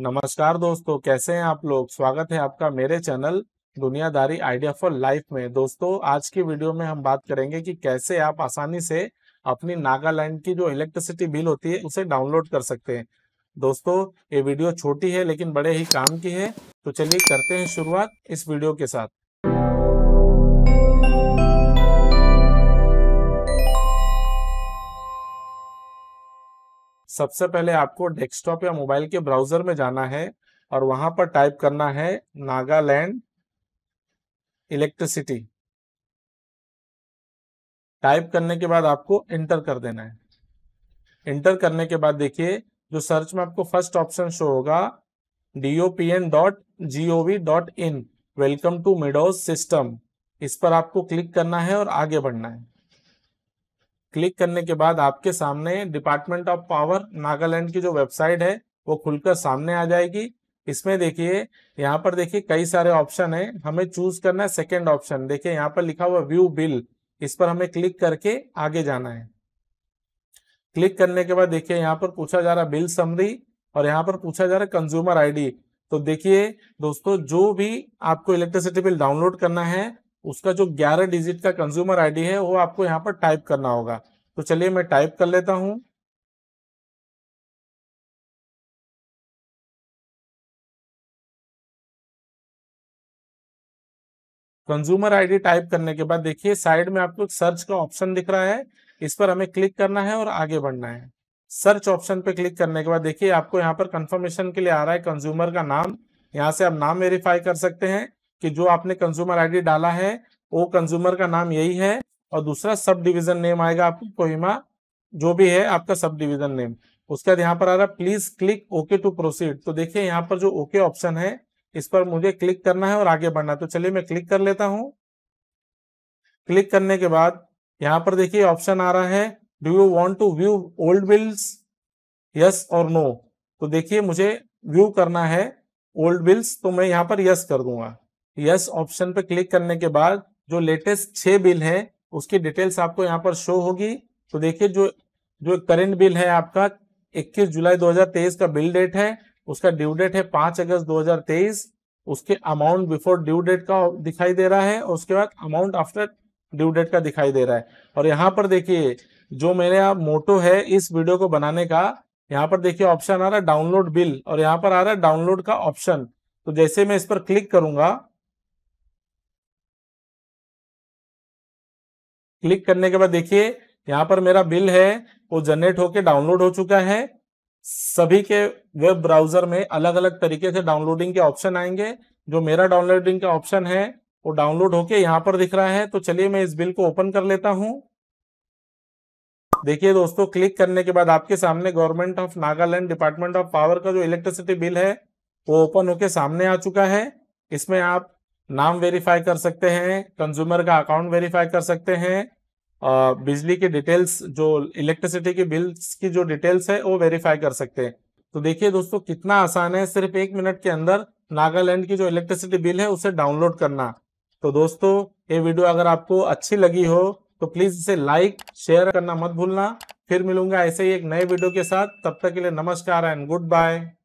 नमस्कार दोस्तों कैसे हैं आप लोग स्वागत है आपका मेरे चैनल दुनियादारी आइडिया फॉर लाइफ में दोस्तों आज की वीडियो में हम बात करेंगे कि कैसे आप आसानी से अपनी नागालैंड की जो इलेक्ट्रिसिटी बिल होती है उसे डाउनलोड कर सकते हैं दोस्तों ये वीडियो छोटी है लेकिन बड़े ही काम की है तो चलिए करते हैं शुरुआत इस वीडियो के साथ सबसे पहले आपको डेस्कटॉप या मोबाइल के ब्राउजर में जाना है और वहां पर टाइप करना है नागालैंड इलेक्ट्रिसिटी टाइप करने के बाद आपको इंटर कर देना है इंटर करने के बाद देखिए जो सर्च में आपको फर्स्ट ऑप्शन शो होगा DOPN dot gov dot in welcome to Midos system इस पर आपको क्लिक करना है और आगे बढ़ना है क्लिक करने के बाद आपके सामने डिपार्टमेंट ऑफ पावर नागालैंड की जो वेबसाइट है वो खुलकर सामने आ जाएगी इसमें देखिए यहाँ पर देखिए कई सारे ऑप्शन है हमें चूज करना है सेकेंड ऑप्शन देखिए यहाँ पर लिखा हुआ व्यू बिल इस पर हमें क्लिक करके आगे जाना है क्लिक करने के बाद देखिए यहाँ पर पूछा जा रहा बिल समरी और यहाँ पर पूछा जा रहा कंज्यूमर आईडी तो देखिए दोस्तों जो भी आपको इलेक्ट्रिसिटी बिल डाउनलोड करना है उसका जो ग्यारह डिजिट का कंज्यूमर आईडी है वो आपको यहाँ पर टाइप करना होगा तो चलिए मैं टाइप कर लेता हूं कंज्यूमर आईडी टाइप करने के बाद देखिए साइड में आपको एक सर्च का ऑप्शन दिख रहा है इस पर हमें क्लिक करना है और आगे बढ़ना है सर्च ऑप्शन पे क्लिक करने के बाद देखिए आपको यहाँ पर कंफर्मेशन के लिए आ रहा है कंज्यूमर का नाम यहाँ से आप नाम वेरीफाई कर सकते हैं कि जो आपने कंज्यूमर आईडी डाला है वो कंज्यूमर का नाम यही है और दूसरा सब डिविजन नेम आएगा आपको कोहिमा जो भी है आपका सब डिविजन नेम उसके बाद यहाँ पर आ रहा please click okay to proceed तो देखिए यहाँ पर जो ओके okay ऑप्शन है इस पर मुझे क्लिक करना है और आगे बढ़ना है तो चलिए मैं क्लिक कर लेता हूँ क्लिक करने के बाद यहाँ पर देखिए ऑप्शन आ रहा है do you want to view old bills yes और नो तो देखिए मुझे व्यू करना है ओल्ड बिल्स तो मैं यहाँ पर यस कर दूंगा यस ऑप्शन पर क्लिक करने के बाद जो लेटेस्ट छह बिल है उसकी डिटेल्स आपको यहाँ पर शो होगी तो देखिए जो जो करेंट बिल है आपका 21 जुलाई 2023 का बिल डेट है उसका ड्यू डेट है 5 अगस्त 2023 उसके अमाउंट बिफोर ड्यू डेट का दिखाई दे रहा है और उसके बाद अमाउंट आफ्टर ड्यू डेट का दिखाई दे रहा है और यहाँ पर देखिए जो मेरे मेरा मोटो है इस वीडियो को बनाने का यहाँ पर देखिए ऑप्शन आ रहा है डाउनलोड बिल और यहाँ पर आ रहा है डाउनलोड का ऑप्शन तो जैसे मैं इस पर क्लिक करूंगा क्लिक करने के बाद देखिए यहाँ पर मेरा बिल है वो जनरेट होके डाउनलोड हो चुका है सभी के वेब ब्राउजर में अलग अलग तरीके से डाउनलोडिंग के ऑप्शन आएंगे जो मेरा डाउनलोडिंग का ऑप्शन है वो डाउनलोड होके यहाँ पर दिख रहा है तो चलिए मैं इस बिल को ओपन कर लेता हूँ देखिए दोस्तों क्लिक करने के बाद आपके सामने government of Nagaland department of power का जो इलेक्ट्रिसिटी बिल है वो ओपन होके सामने आ चुका है इसमें आप नाम वेरीफाई कर सकते हैं कंज्यूमर का अकाउंट वेरीफाई कर सकते हैं बिजली की डिटेल्स जो इलेक्ट्रिसिटी की बिल्स की जो डिटेल्स है वो वेरीफाई कर सकते हैं तो देखिए दोस्तों कितना आसान है सिर्फ एक मिनट के अंदर नागालैंड की जो इलेक्ट्रिसिटी बिल है उसे डाउनलोड करना तो दोस्तों ये वीडियो अगर आपको अच्छी लगी हो तो प्लीज इसे लाइक शेयर करना मत भूलना फिर मिलूंगा ऐसे ही एक नए वीडियो के साथ तब तक के लिए नमस्कार एंड गुड बाय